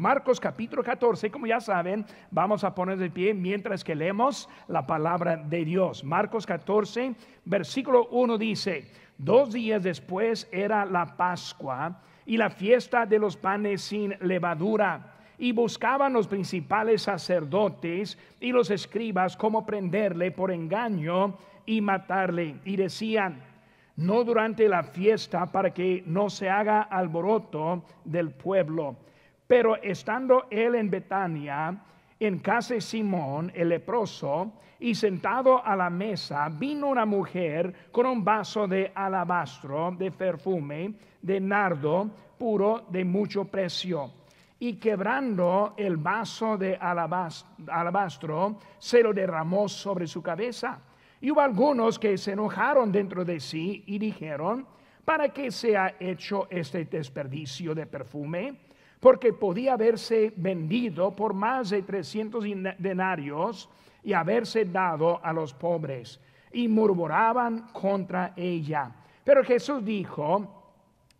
Marcos capítulo 14, como ya saben, vamos a poner de pie mientras que leemos la palabra de Dios. Marcos 14, versículo 1 dice, dos días después era la Pascua y la fiesta de los panes sin levadura. Y buscaban los principales sacerdotes y los escribas cómo prenderle por engaño y matarle. Y decían, no durante la fiesta para que no se haga alboroto del pueblo. Pero estando él en Betania, en casa de Simón, el leproso, y sentado a la mesa, vino una mujer con un vaso de alabastro, de perfume, de nardo, puro, de mucho precio. Y quebrando el vaso de alabastro, se lo derramó sobre su cabeza. Y hubo algunos que se enojaron dentro de sí y dijeron, ¿para qué se ha hecho este desperdicio de perfume? porque podía haberse vendido por más de 300 denarios y haberse dado a los pobres. Y murmuraban contra ella. Pero Jesús dijo,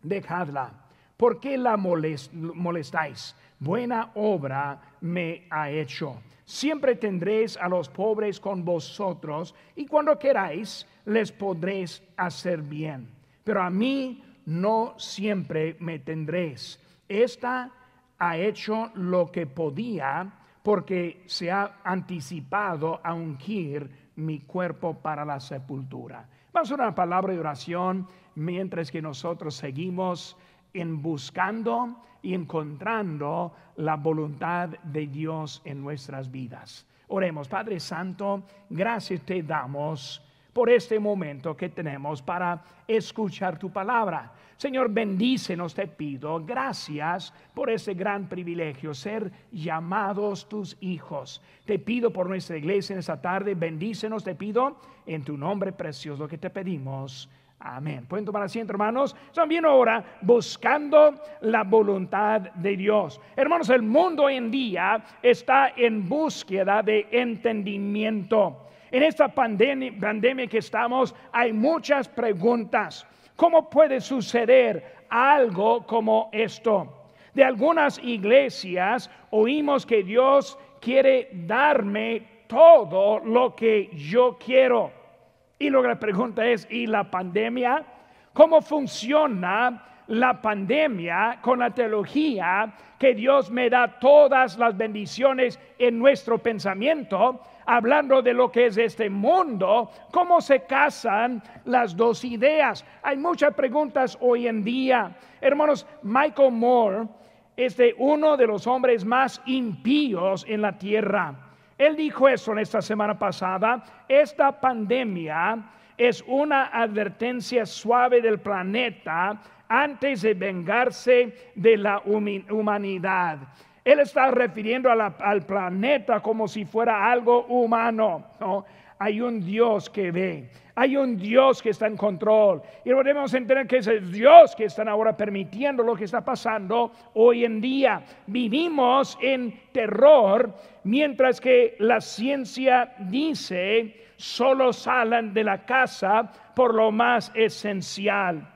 dejadla, ¿por qué la molestáis? Buena obra me ha hecho. Siempre tendréis a los pobres con vosotros y cuando queráis les podréis hacer bien. Pero a mí no siempre me tendréis. Esta ha hecho lo que podía porque se ha anticipado a ungir mi cuerpo para la sepultura. Vamos una palabra de oración mientras que nosotros seguimos en buscando y encontrando la voluntad de Dios en nuestras vidas. Oremos, Padre Santo, gracias te damos por este momento que tenemos para escuchar tu palabra. Señor, bendícenos, te pido. Gracias por ese gran privilegio, ser llamados tus hijos. Te pido por nuestra iglesia en esta tarde, bendícenos, te pido, en tu nombre precioso que te pedimos. Amén. Pueden tomar asiento, hermanos. También ahora buscando la voluntad de Dios. Hermanos, el mundo en día está en búsqueda de entendimiento. En esta pandemia, pandemia que estamos, hay muchas preguntas. ¿Cómo puede suceder algo como esto? De algunas iglesias oímos que Dios quiere darme todo lo que yo quiero. Y luego la pregunta es, ¿y la pandemia? ¿Cómo funciona la pandemia con la teología que Dios me da todas las bendiciones en nuestro pensamiento, hablando de lo que es este mundo, cómo se casan las dos ideas. Hay muchas preguntas hoy en día. Hermanos, Michael Moore es de uno de los hombres más impíos en la tierra. Él dijo eso en esta semana pasada, esta pandemia es una advertencia suave del planeta antes de vengarse de la humanidad. Él está refiriendo al planeta como si fuera algo humano. ¿no? Hay un Dios que ve, hay un Dios que está en control. Y podemos entender que es Dios que está ahora permitiendo lo que está pasando hoy en día. Vivimos en terror mientras que la ciencia dice solo salen de la casa por lo más esencial.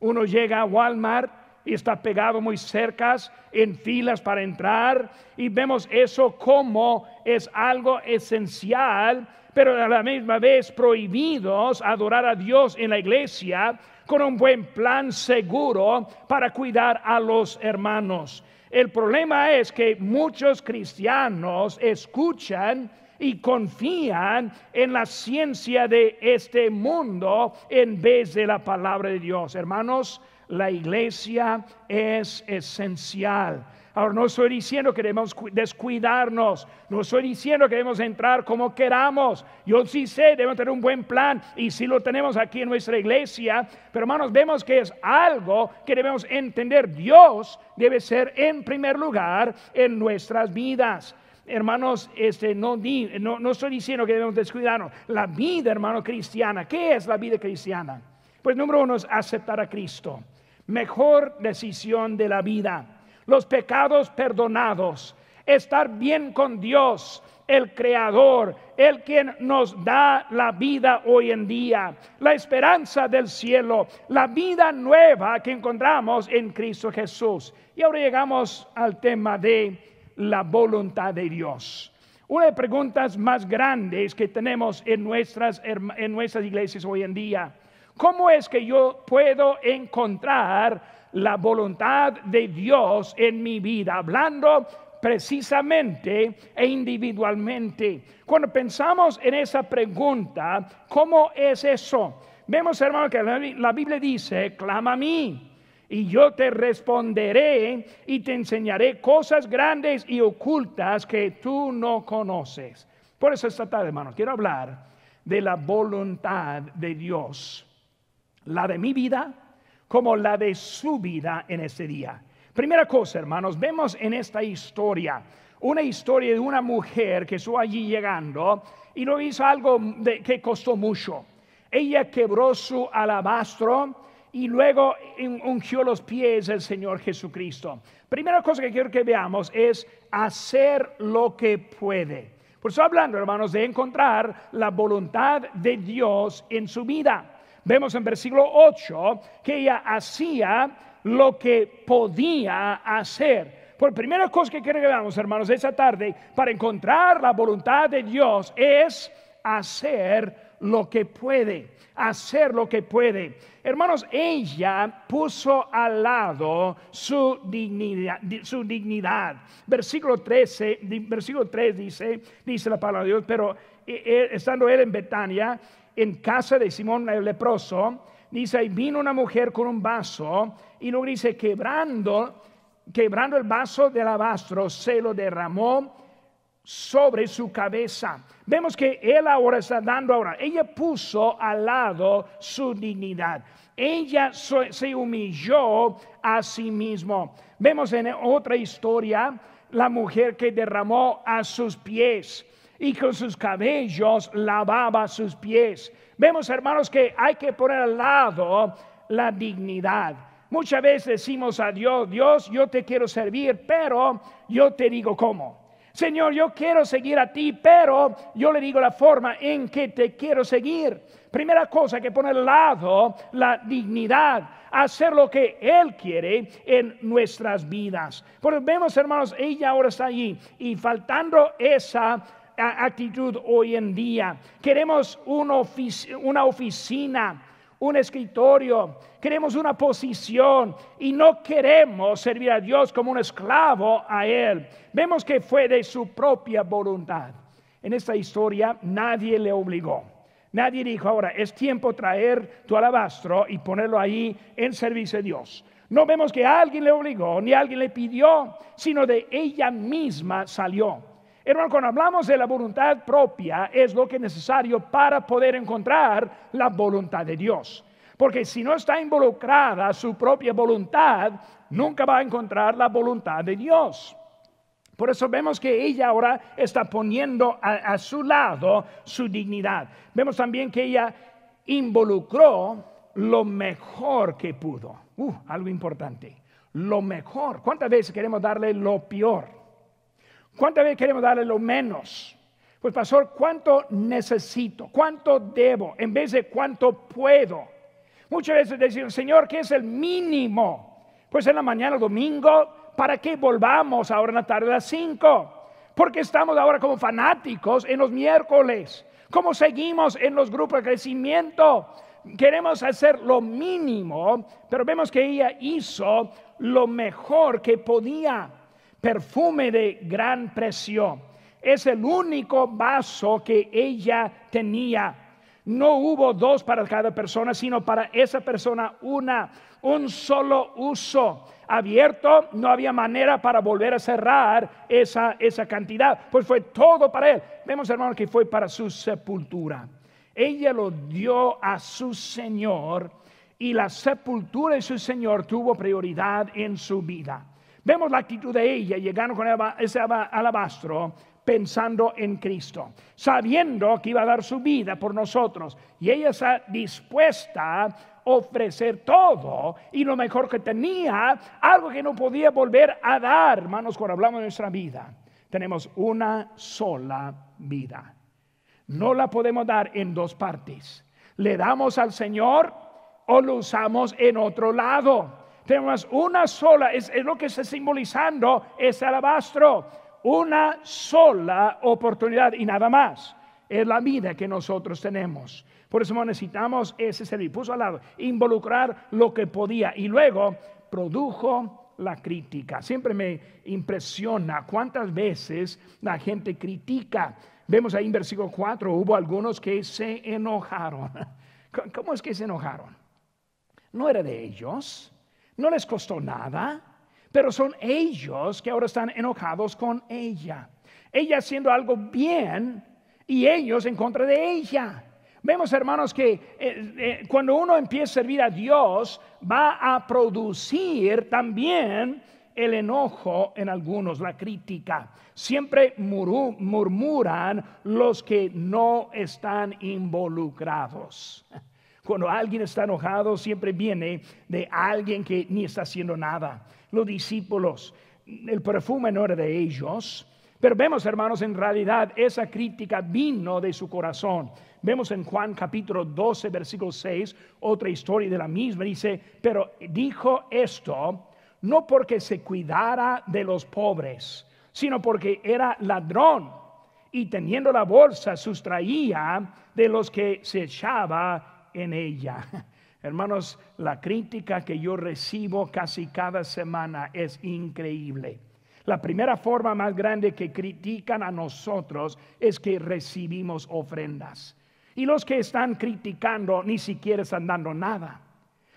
Uno llega a Walmart y está pegado muy cerca en filas para entrar y vemos eso como es algo esencial, pero a la misma vez prohibidos adorar a Dios en la iglesia con un buen plan seguro para cuidar a los hermanos. El problema es que muchos cristianos escuchan y confían en la ciencia de este mundo en vez de la palabra de Dios. Hermanos, la iglesia es esencial. Ahora, no estoy diciendo que debemos descuidarnos, no estoy diciendo que debemos entrar como queramos. Yo sí sé, debemos tener un buen plan y sí lo tenemos aquí en nuestra iglesia, pero hermanos, vemos que es algo que debemos entender. Dios debe ser en primer lugar en nuestras vidas hermanos, este, no, no, estoy diciendo que debemos descuidarnos. La vida, hermano, cristiana. ¿Qué es la vida cristiana? Pues número uno es aceptar a Cristo mejor decisión de la vida, los pecados perdonados, estar bien con Dios, el Creador, el quien nos da la vida hoy en día, la esperanza del cielo, la vida nueva que encontramos en Cristo Jesús. Y ahora llegamos al tema de la voluntad de Dios. Una de las preguntas más grandes que tenemos en nuestras, en nuestras iglesias hoy en día ¿Cómo es que yo puedo encontrar la voluntad de Dios en mi vida? Hablando precisamente e individualmente. Cuando pensamos en esa pregunta, ¿cómo es eso? Vemos, hermano, que la Biblia dice, clama a mí y yo te responderé y te enseñaré cosas grandes y ocultas que tú no conoces. Por eso esta tarde, hermano, quiero hablar de la voluntad de Dios la de mi vida como la de su vida en ese día. Primera cosa, hermanos, vemos en esta historia una historia de una mujer que estuvo allí llegando y lo hizo algo que costó mucho. Ella quebró su alabastro y luego ungió los pies del Señor Jesucristo. Primera cosa que quiero que veamos es hacer lo que puede. Por eso hablando, hermanos, de encontrar la voluntad de Dios en su vida vemos en versículo 8 que ella hacía lo que podía hacer. Por primera cosa que queremos hermanos, esta tarde, para encontrar la voluntad de Dios es hacer lo que puede, hacer lo que puede. Hermanos, ella puso al lado su dignidad, su dignidad. Versículo 13, versículo 3 dice, dice la palabra de Dios, pero eh, eh, estando él en Betania, en casa de Simón el leproso, dice, y vino una mujer con un vaso y lo dice, quebrando, quebrando el vaso del alabastro, se lo derramó sobre su cabeza. Vemos que él ahora está dando ahora, ella puso al lado su dignidad. Ella se humilló a sí mismo. Vemos en otra historia la mujer que derramó a sus pies y con sus cabellos lavaba sus pies. Vemos, hermanos, que hay que poner al lado la dignidad. Muchas veces decimos a Dios, Dios, yo te quiero servir, pero yo te digo cómo. Señor, yo quiero seguir a ti, pero yo le digo la forma en que te quiero seguir. Primera cosa que poner al lado la dignidad, hacer lo que Él quiere en nuestras vidas. Porque vemos, hermanos, ella ahora está allí y faltando esa actitud hoy en día. Queremos una, oficina, un escritorio, queremos una posición y no queremos servir a Dios como un esclavo a Él. Vemos que fue de su propia voluntad. En esta historia nadie le obligó. Nadie dijo, ahora es tiempo traer tu alabastro y ponerlo ahí en servicio de Dios. No vemos que alguien le obligó ni alguien le pidió, sino de ella misma salió. Hermano, cuando hablamos de la voluntad propia, es lo que es necesario para poder encontrar la voluntad de Dios. Porque si no está involucrada su propia voluntad, nunca va a encontrar la voluntad de Dios. Por eso vemos que ella ahora está poniendo a, su lado su dignidad. Vemos también que ella involucró lo mejor que pudo. Uh, algo importante. Lo mejor. ¿Cuántas veces queremos darle lo peor? ¿Cuántas veces queremos darle lo menos? Pues pastor, ¿cuánto necesito? ¿Cuánto debo? En vez de cuánto puedo. Muchas veces decimos, Señor, ¿qué es el mínimo? Pues en la mañana, domingo, ¿para qué volvamos ahora en la tarde a las 5? Porque estamos ahora como fanáticos en los miércoles. ¿Cómo seguimos en los grupos de crecimiento? Queremos hacer lo mínimo, pero vemos que ella hizo lo mejor que podía perfume de gran precio. Es el único vaso que ella tenía. No hubo dos para cada persona, sino para esa persona una, un solo uso. Abierto, no había manera para volver a cerrar esa, esa cantidad, pues fue todo para él. Vemos, hermano, que fue para su sepultura. Ella lo dio a su Señor y la sepultura de su Señor tuvo prioridad en su vida. Vemos la actitud de ella llegando con ese alabastro pensando en Cristo, sabiendo que iba a dar su vida por nosotros. Y ella está dispuesta a ofrecer todo y lo mejor que tenía, algo que no podía volver a dar, hermanos, cuando hablamos de nuestra vida. Tenemos una sola vida. No la podemos dar en dos partes. Le damos al Señor o lo usamos en otro lado. Tenemos una sola, es, lo que está simbolizando ese alabastro, una sola oportunidad y nada más. Es la vida que nosotros tenemos. Por eso necesitamos ese servicio. Puso al lado, involucrar lo que podía y luego produjo la crítica. Siempre me impresiona cuántas veces la gente critica. Vemos ahí en versículo 4, hubo algunos que se enojaron. ¿Cómo es que se enojaron? No era de ellos. No les costó nada, pero son ellos que ahora están enojados con ella. Ella haciendo algo bien y ellos en contra de ella. Vemos, hermanos, que eh, eh, cuando uno empieza a servir a Dios, va a producir también el enojo en algunos, la crítica. Siempre murmuran los que no están involucrados. Cuando alguien está enojado, siempre viene de alguien que ni está haciendo nada. Los discípulos, el perfume no era de ellos. Pero vemos, hermanos, en realidad esa crítica vino de su corazón. Vemos en Juan capítulo 12, versículo 6, otra historia de la misma. Dice, pero dijo esto no porque se cuidara de los pobres, sino porque era ladrón y teniendo la bolsa sustraía de los que se echaba en ella. Hermanos, la crítica que yo recibo casi cada semana es increíble. La primera forma más grande que critican a nosotros es que recibimos ofrendas. Y los que están criticando ni siquiera están dando nada.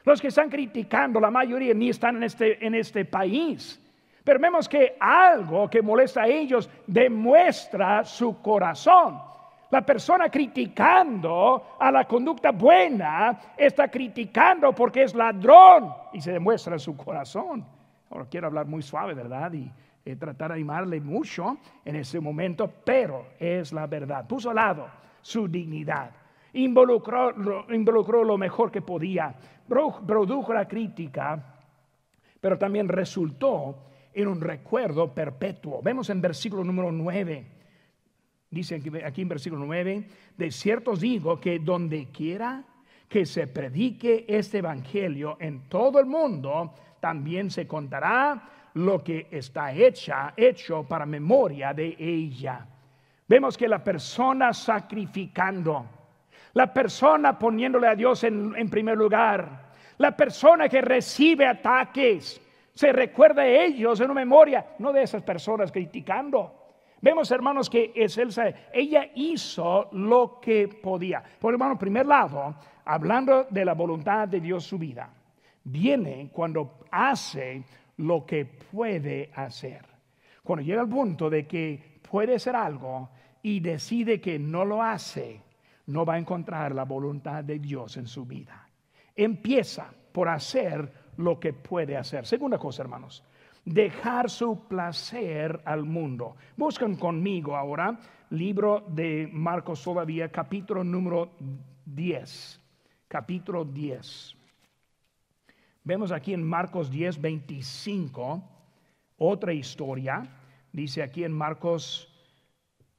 Los que están criticando, la mayoría ni están en este, en este país. Pero vemos que algo que molesta a ellos demuestra su corazón. La persona criticando a la conducta buena está criticando porque es ladrón y se demuestra en su corazón. Ahora quiero hablar muy suave, ¿verdad? Y eh, tratar de animarle mucho en ese momento, pero es la verdad. Puso a lado su dignidad. Involucró, involucró lo mejor que podía. Produjo la crítica, pero también resultó en un recuerdo perpetuo. Vemos en versículo número 9 Dice aquí, en versículo 9, de cierto digo que donde quiera que se predique este evangelio en todo el mundo, también se contará lo que está hecha, hecho para memoria de ella. Vemos que la persona sacrificando, la persona poniéndole a Dios en, en primer lugar, la persona que recibe ataques, se recuerda a ellos en una memoria, no de esas personas criticando. Vemos, hermanos, que ella hizo lo que podía. Por hermano, primer lado, hablando de la voluntad de Dios su vida, viene cuando hace lo que puede hacer. Cuando llega al punto de que puede hacer algo y decide que no lo hace, no va a encontrar la voluntad de Dios en su vida. Empieza por hacer lo que puede hacer. Segunda cosa, hermanos, dejar su placer al mundo. Buscan conmigo ahora libro de Marcos todavía, capítulo número 10. Capítulo 10. Vemos aquí en Marcos 10, 25, otra historia. Dice aquí en Marcos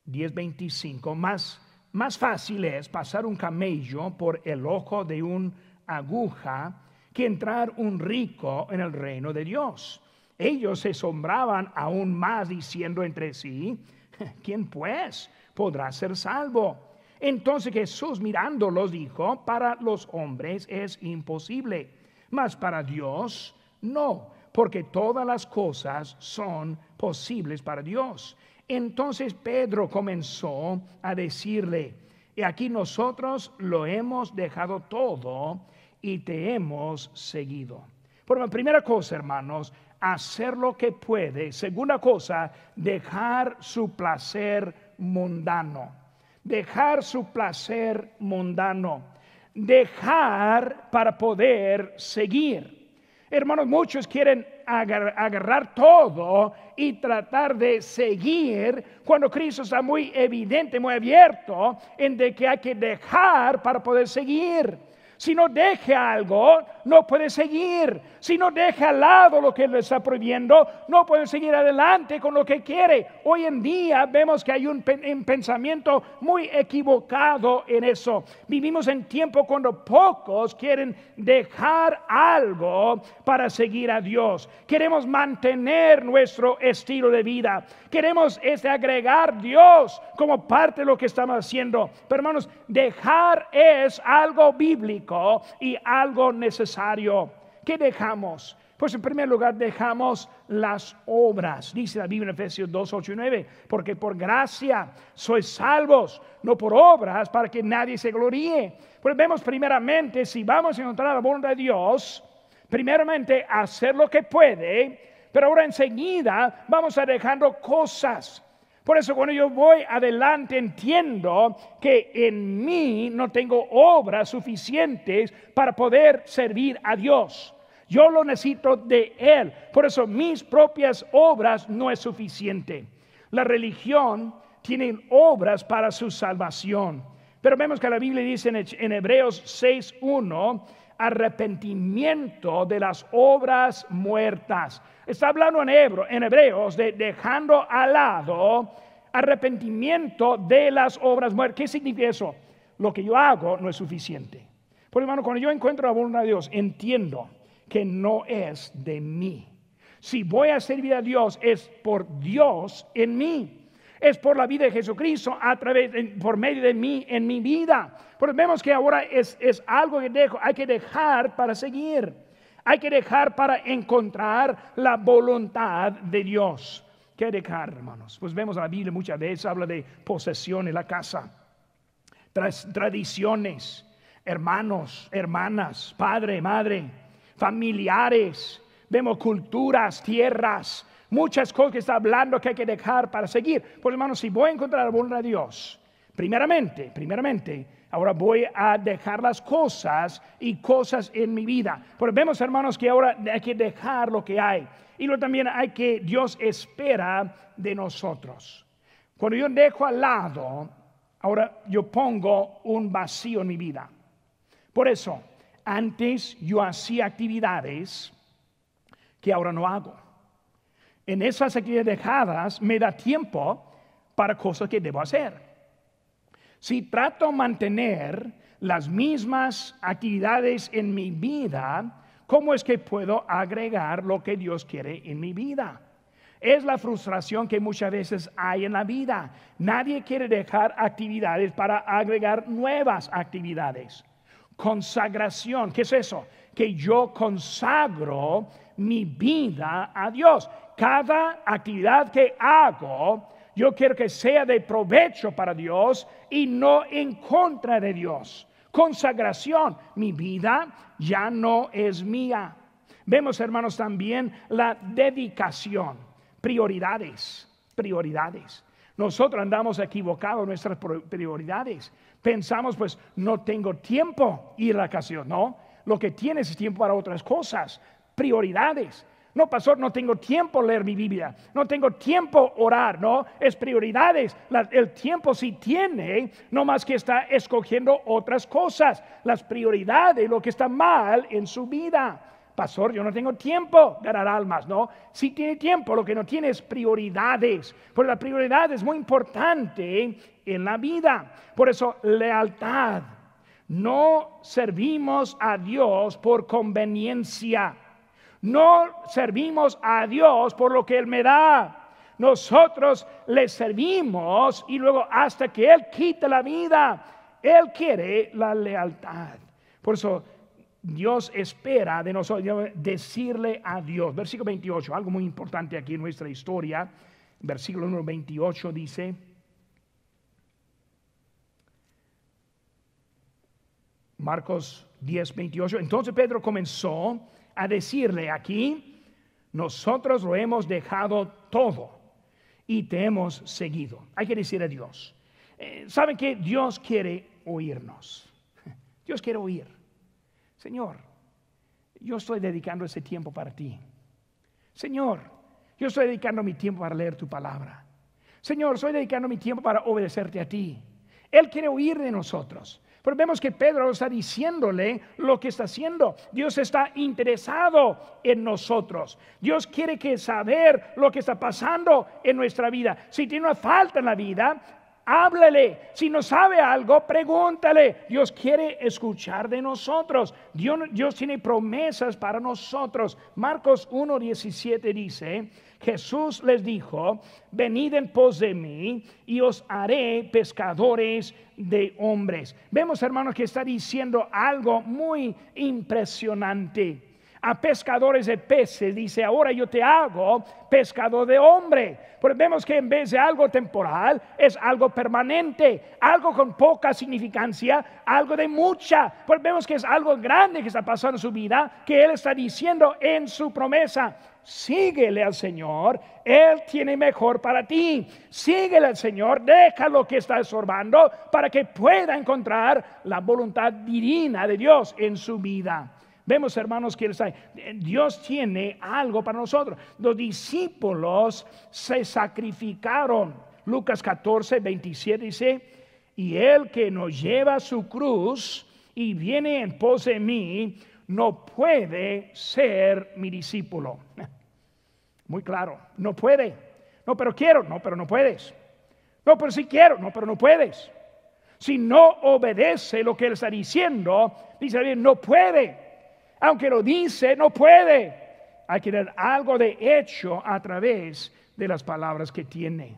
10, 25, más, más fácil es pasar un camello por el ojo de una aguja que entrar un rico en el reino de Dios. Ellos se sombraban aún más diciendo entre sí, ¿quién pues podrá ser salvo? Entonces Jesús mirándolos dijo, para los hombres es imposible, mas para Dios no, porque todas las cosas son posibles para Dios. Entonces Pedro comenzó a decirle, y aquí nosotros lo hemos dejado todo y te hemos seguido. Por la primera cosa, hermanos, hacer lo que puede. Segunda cosa, dejar su placer mundano. Dejar su placer mundano. Dejar para poder seguir. Hermanos, muchos quieren agarrar, todo y tratar de seguir cuando Cristo está muy evidente, muy abierto en de que hay que dejar para poder seguir. Si no deja algo, no puede seguir. Si no deja al lado lo que le está prohibiendo, no puede seguir adelante con lo que quiere. Hoy en día vemos que hay un, pensamiento muy equivocado en eso. Vivimos en tiempo cuando pocos quieren dejar algo para seguir a Dios. Queremos mantener nuestro estilo de vida. Queremos este, agregar Dios como parte de lo que estamos haciendo. Pero hermanos, dejar es algo bíblico y algo necesario. ¿Qué dejamos? Pues en primer lugar dejamos las obras, dice la Biblia en Efesios 2, 8 y 9, porque por gracia sois salvos, no por obras, para que nadie se gloríe. Pues vemos primeramente, si vamos a encontrar la voluntad de Dios, primeramente hacer lo que puede, pero ahora enseguida vamos a dejando cosas por eso cuando yo voy adelante entiendo que en mí no tengo obras suficientes para poder servir a Dios. Yo lo necesito de Él. Por eso mis propias obras no es suficiente. La religión tiene obras para su salvación. Pero vemos que la Biblia dice en Hebreos 6.1 arrepentimiento de las obras muertas. Está hablando en, hebreo, en hebreos de dejando al lado arrepentimiento de las obras muertas. ¿Qué significa eso? Lo que yo hago no es suficiente. Por hermano, cuando yo encuentro la voluntad de Dios, entiendo que no es de mí. Si voy a servir a Dios, es por Dios en mí es por la vida de Jesucristo a través, por medio de mí, en mi vida. Pero vemos que ahora es, algo que dejo, hay que dejar para seguir. Hay que dejar para encontrar la voluntad de Dios. ¿Qué dejar, hermanos? Pues vemos la Biblia muchas veces habla de posesiones, la casa, tradiciones, hermanos, hermanas, padre, madre, familiares. Vemos culturas, tierras, muchas cosas que está hablando que hay que dejar para seguir. Pues hermanos, si voy a encontrar la voluntad de Dios, primeramente, primeramente, ahora voy a dejar las cosas y cosas en mi vida. Porque vemos hermanos que ahora hay que dejar lo que hay. Y luego también hay que Dios espera de nosotros. Cuando yo dejo al lado, ahora yo pongo un vacío en mi vida. Por eso, antes yo hacía actividades que ahora no hago en esas actividades dejadas me da tiempo para cosas que debo hacer. Si trato de mantener las mismas actividades en mi vida, ¿cómo es que puedo agregar lo que Dios quiere en mi vida? Es la frustración que muchas veces hay en la vida. Nadie quiere dejar actividades para agregar nuevas actividades. Consagración, ¿qué es eso? Que yo consagro mi vida a Dios cada actividad que hago, yo quiero que sea de provecho para Dios y no en contra de Dios. Consagración, mi vida ya no es mía. Vemos, hermanos, también la dedicación, prioridades, prioridades. Nosotros andamos equivocados en nuestras prioridades. Pensamos, pues, no tengo tiempo y la ocasión No, lo que tienes es tiempo para otras cosas, prioridades. No, pastor, no tengo tiempo leer mi Biblia, no tengo tiempo orar, no, es prioridades. el tiempo sí tiene, no más que está escogiendo otras cosas, las prioridades, lo que está mal en su vida. Pastor, yo no tengo tiempo de ganar almas, ¿no? Si tiene tiempo, lo que no tiene es prioridades. Porque la prioridad es muy importante en la vida. Por eso, lealtad. No servimos a Dios por conveniencia. No servimos a Dios por lo que Él me da. Nosotros le servimos y luego hasta que Él quite la vida, Él quiere la lealtad. Por eso Dios espera de nosotros decirle a Dios. Versículo 28, algo muy importante aquí en nuestra historia. Versículo número 28 dice, Marcos 10, 28, entonces Pedro comenzó a decirle aquí, nosotros lo hemos dejado todo y te hemos seguido. Hay que decir a Dios. Eh, sabe que Dios quiere oírnos? Dios quiere oír. Señor, yo estoy dedicando ese tiempo para ti. Señor, yo estoy dedicando mi tiempo para leer tu palabra. Señor, soy dedicando mi tiempo para obedecerte a ti. Él quiere oír de nosotros. Pero vemos que Pedro está diciéndole lo que está haciendo. Dios está interesado en nosotros. Dios quiere que saber lo que está pasando en nuestra vida. Si tiene una falta en la vida, háblele Si no sabe algo, pregúntale. Dios quiere escuchar de nosotros. Dios, tiene promesas para nosotros. Marcos 1.17 dice, Jesús les dijo, venid en pos de mí y os haré pescadores de hombres. Vemos, hermanos, que está diciendo algo muy impresionante a pescadores de peces, dice, ahora yo te hago pescador de hombre. Pero vemos que en vez de algo temporal, es algo permanente, algo con poca significancia, algo de mucha. pues vemos que es algo grande que está pasando en su vida, que Él está diciendo en su promesa. Síguele al Señor, Él tiene mejor para ti. Síguele al Señor, deja lo que está absorbando para que pueda encontrar la voluntad divina de Dios en su vida. Vemos, hermanos, que eh, Dios tiene algo para nosotros. Los discípulos se sacrificaron. Lucas 14, 27 dice, y el que nos lleva su cruz y viene en pos de mí, no puede ser mi discípulo. Muy claro, no puede. No, pero quiero, no, pero no puedes. No, pero sí quiero, no, pero no puedes. Si no obedece lo que él está diciendo, dice, no puede. Aunque lo dice, no puede. Hay que algo de hecho a través de las palabras que tiene.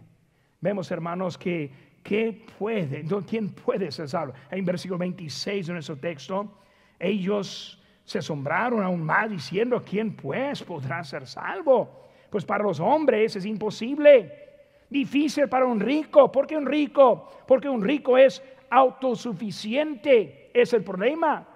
Vemos, hermanos, que ¿qué puede? ¿quién puede ser salvo? En versículo 26 de nuestro texto, ellos se asombraron aún más diciendo, ¿quién pues podrá ser salvo? Pues para los hombres es imposible. Difícil para un rico. ¿Por qué un rico? Porque un rico es autosuficiente. Es el problema.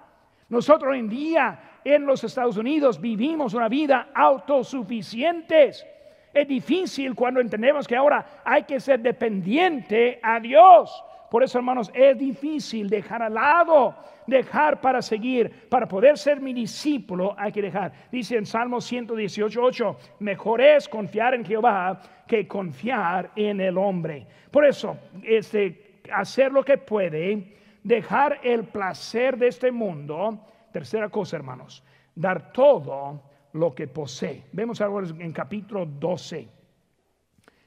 Nosotros hoy en día en los Estados Unidos vivimos una vida autosuficientes. Es difícil cuando entendemos que ahora hay que ser dependiente a Dios. Por eso, hermanos, es difícil dejar al lado, dejar para seguir. Para poder ser mi discípulo hay que dejar. Dice en Salmo 118, 8, mejor es confiar en Jehová que confiar en el hombre. Por eso, este, hacer lo que puede, dejar el placer de este mundo Tercera cosa, hermanos, dar todo lo que posee. Vemos algo en capítulo 12.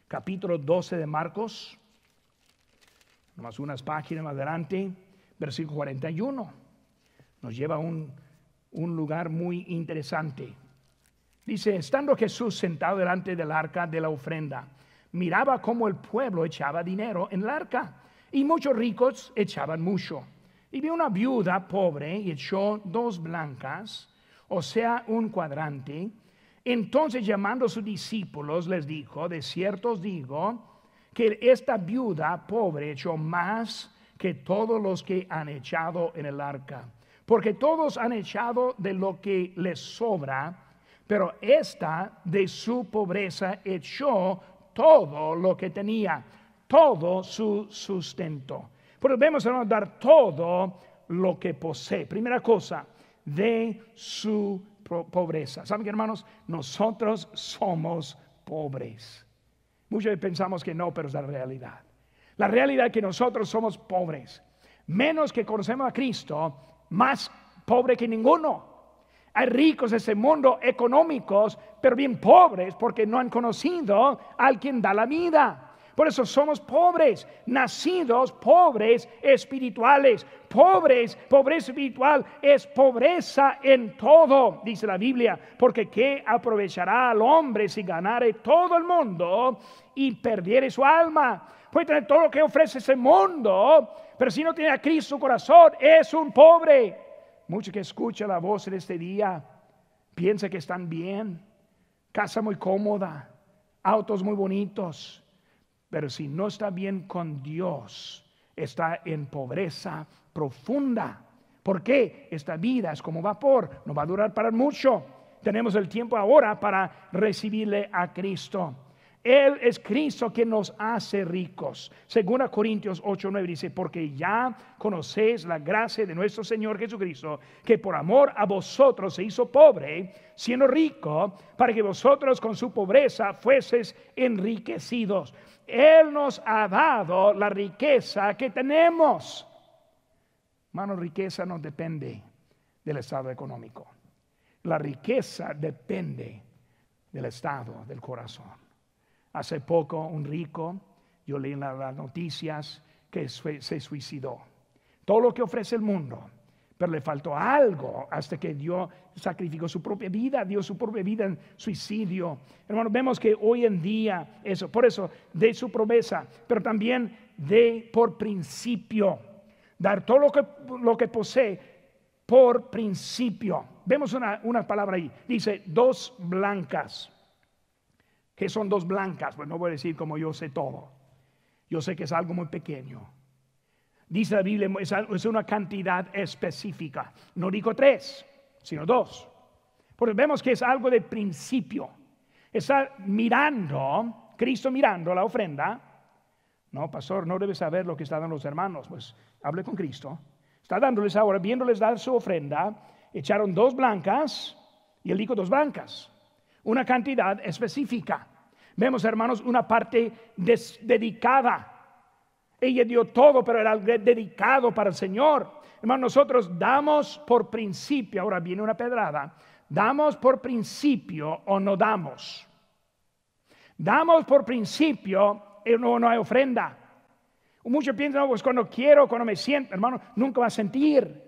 Capítulo 12 de Marcos, más unas páginas más adelante, versículo 41. Nos lleva a un, un lugar muy interesante. Dice, estando Jesús sentado delante del arca de la ofrenda, miraba cómo el pueblo echaba dinero en la arca y muchos ricos echaban mucho. Y vio una viuda pobre y echó dos blancas, o sea, un cuadrante. Entonces llamando a sus discípulos les dijo, de cierto os digo, que esta viuda pobre echó más que todos los que han echado en el arca. Porque todos han echado de lo que les sobra, pero esta de su pobreza echó todo lo que tenía, todo su sustento. Pero debemos, hermanos, dar todo lo que posee. Primera cosa, de su pobreza. ¿Saben qué, hermanos? Nosotros somos pobres. Muchos pensamos que no, pero es la realidad. La realidad es que nosotros somos pobres. Menos que conocemos a Cristo, más pobre que ninguno. Hay ricos en ese mundo económicos, pero bien pobres porque no han conocido al quien da la vida. Por eso somos pobres, nacidos pobres espirituales. Pobres, pobreza espiritual es pobreza en todo, dice la Biblia, porque ¿qué aprovechará al hombre si ganare todo el mundo y perdiere su alma? Puede tener todo lo que ofrece ese mundo, pero si no tiene a Cristo su corazón, es un pobre. Muchos que escuchan la voz en este día piensan que están bien, casa muy cómoda, autos muy bonitos, pero si no está bien con Dios, está en pobreza profunda. ¿Por qué? Esta vida es como vapor, no va a durar para mucho. Tenemos el tiempo ahora para recibirle a Cristo. Él es Cristo que nos hace ricos. Según a Corintios 8, 9 dice, porque ya conocéis la gracia de nuestro Señor Jesucristo, que por amor a vosotros se hizo pobre, siendo rico, para que vosotros con su pobreza fueseis enriquecidos. Él nos ha dado la riqueza que tenemos. Mano, riqueza no depende del estado económico. La riqueza depende del estado del corazón. Hace poco un rico, yo leí en las noticias, que se suicidó. Todo lo que ofrece el mundo, pero le faltó algo hasta que Dios sacrificó su propia vida, dio su propia vida en suicidio. Hermanos, vemos que hoy en día eso, por eso de su promesa, pero también de por principio, dar todo lo que, lo que posee por principio. Vemos una, una palabra ahí, dice dos blancas que son dos blancas, pues no voy a decir como yo sé todo. Yo sé que es algo muy pequeño. Dice la Biblia, es una cantidad específica. No digo tres, sino dos. Porque vemos que es algo de principio. Está mirando, Cristo mirando la ofrenda. No, pastor, no debe saber lo que están dando los hermanos. Pues hable con Cristo. Está dándoles ahora, viéndoles dar su ofrenda. Echaron dos blancas y él dijo dos blancas. Una cantidad específica. Vemos, hermanos, una parte dedicada. Ella dio todo, pero era dedicado para el Señor. Hermanos, nosotros damos por principio, ahora viene una pedrada, damos por principio o no damos. Damos por principio o no, hay ofrenda. Muchos piensan, no, pues cuando quiero, cuando me siento, hermano, nunca va a sentir,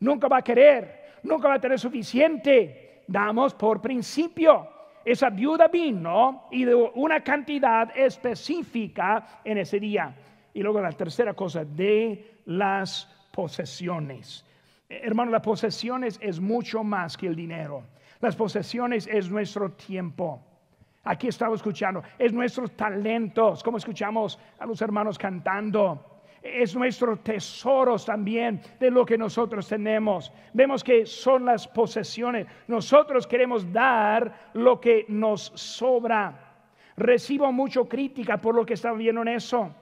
nunca va a querer, nunca va a tener suficiente. Damos por principio esa viuda vino y de una cantidad específica en ese día. Y luego la tercera cosa, de las posesiones. Eh, hermano, las posesiones es mucho más que el dinero. Las posesiones es nuestro tiempo. Aquí estaba escuchando, es nuestros talentos, como escuchamos a los hermanos cantando es nuestro tesoro también de lo que nosotros tenemos. Vemos que son las posesiones. Nosotros queremos dar lo que nos sobra. Recibo mucho crítica por lo que está viendo en eso.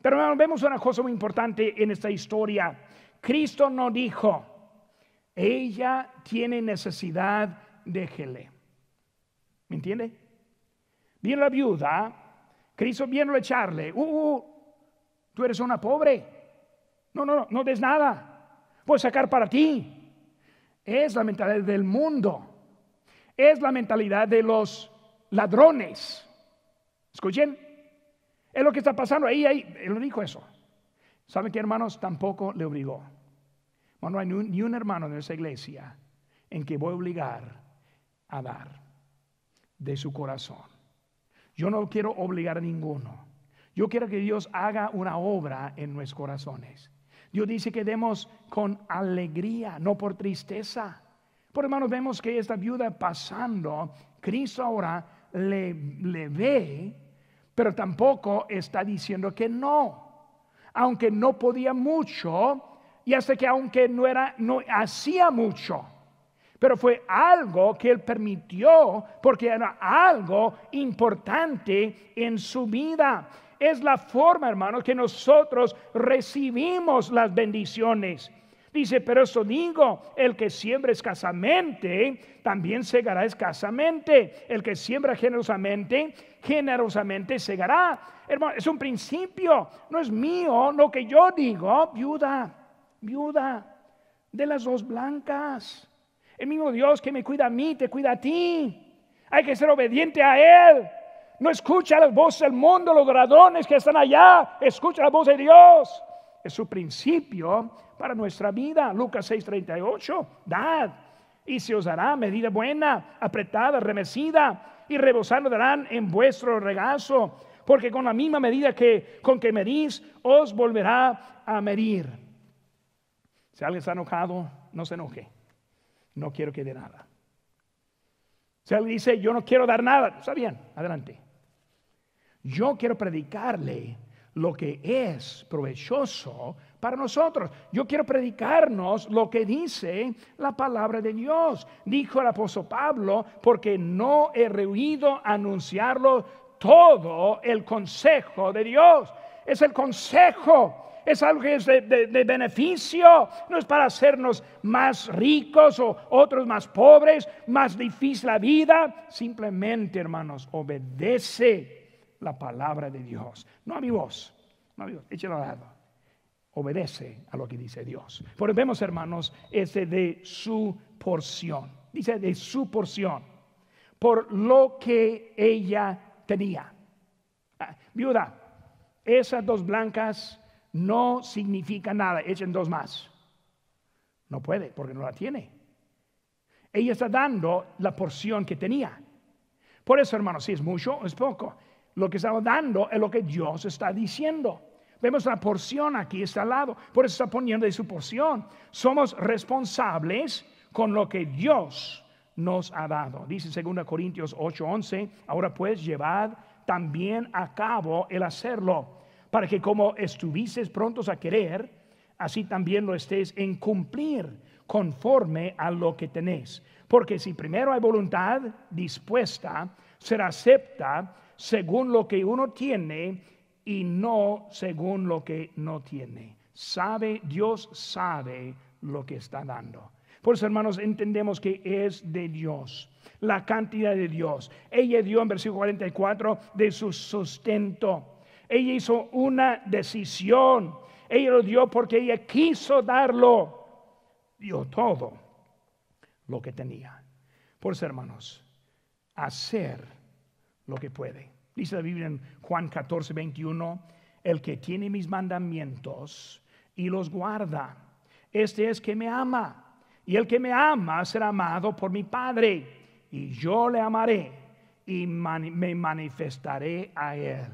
Pero vemos una cosa muy importante en esta historia. Cristo no dijo, ella tiene necesidad, déjele. ¿Me entiende? Viene la viuda, Cristo viene a echarle, uh, uh, Tú eres una pobre. No, no, no, no des nada. Puedes sacar para ti. Es la mentalidad del mundo. Es la mentalidad de los ladrones. Escuchen. Es lo que está pasando ahí, ahí. Él dijo eso. ¿Saben qué, hermanos? Tampoco le obligó. Bueno, no hay ni un, ni un hermano en esa iglesia en que voy a obligar a dar de su corazón. Yo no quiero obligar a ninguno. Yo quiero que Dios haga una obra en nuestros corazones. Dios dice que demos con alegría, no por tristeza. Por hermanos, vemos que esta viuda pasando, Cristo ahora le, le ve, pero tampoco está diciendo que no. Aunque no podía mucho, y hasta que aunque no era, no hacía mucho pero fue algo que él permitió porque era algo importante en su vida es la forma, hermano, que nosotros recibimos las bendiciones. Dice, pero eso digo, el que siembra escasamente, también segará escasamente. El que siembra generosamente, generosamente segará. Hermano, es un principio, no es mío lo que yo digo, viuda, viuda de las dos blancas. El mismo Dios que me cuida a mí, te cuida a ti. Hay que ser obediente a Él. No escucha la voz del mundo, los gradones que están allá. Escucha la voz de Dios. Es su principio para nuestra vida. Lucas 6:38. Dad. Y se os dará medida buena, apretada, remecida, y rebosando darán en vuestro regazo. Porque con la misma medida que con que medís, os volverá a medir. Si alguien está enojado, no se enoje. No quiero que dé nada. Si alguien dice, yo no quiero dar nada, está bien, adelante. Yo quiero predicarle lo que es provechoso para nosotros. Yo quiero predicarnos lo que dice la palabra de Dios. Dijo el apóstol Pablo, porque no he rehuido anunciarlo todo el consejo de Dios. Es el consejo. Es algo que es de, de beneficio, no es para hacernos más ricos o otros más pobres, más difícil la vida. Simplemente, hermanos, obedece la palabra de Dios. No a mi voz, no a mi voz, échelo a lado. Obedece a lo que dice Dios. Por vemos, hermanos, ese de su porción. Dice de su porción, por lo que ella tenía. Ah, viuda, esas dos blancas no significan nada, echen dos más. No puede, porque no la tiene. Ella está dando la porción que tenía. Por eso, hermanos, si es mucho, es poco. Lo que estamos dando es lo que Dios está diciendo. Vemos la porción aquí, está al lado. Por eso está poniendo de su porción. Somos responsables con lo que Dios nos ha dado. Dice 2 Corintios 8:11, ahora pues llevad también a cabo el hacerlo, para que como estuvieses prontos a querer, así también lo estés en cumplir conforme a lo que tenéis. Porque si primero hay voluntad dispuesta, será acepta según lo que uno tiene y no según lo que no tiene. Sabe, Dios sabe lo que está dando. Por eso, hermanos, entendemos que es de Dios, la cantidad de Dios. Ella dio en versículo 44 de su sustento. Ella hizo una decisión. Ella lo dio porque ella quiso darlo. Dio todo lo que tenía. Por eso, hermanos, hacer lo que puede. Dice la Biblia en Juan 14, 21, el que tiene mis mandamientos y los guarda, este es que me ama. Y el que me ama será amado por mi Padre, y yo le amaré y me manifestaré a él.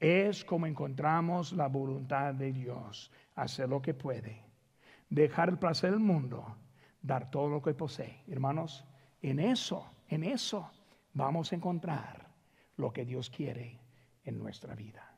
Es como encontramos la voluntad de Dios, hacer lo que puede, dejar el placer del mundo, dar todo lo que posee. Hermanos, en eso, en eso vamos a encontrar lo que Dios quiere en nuestra vida.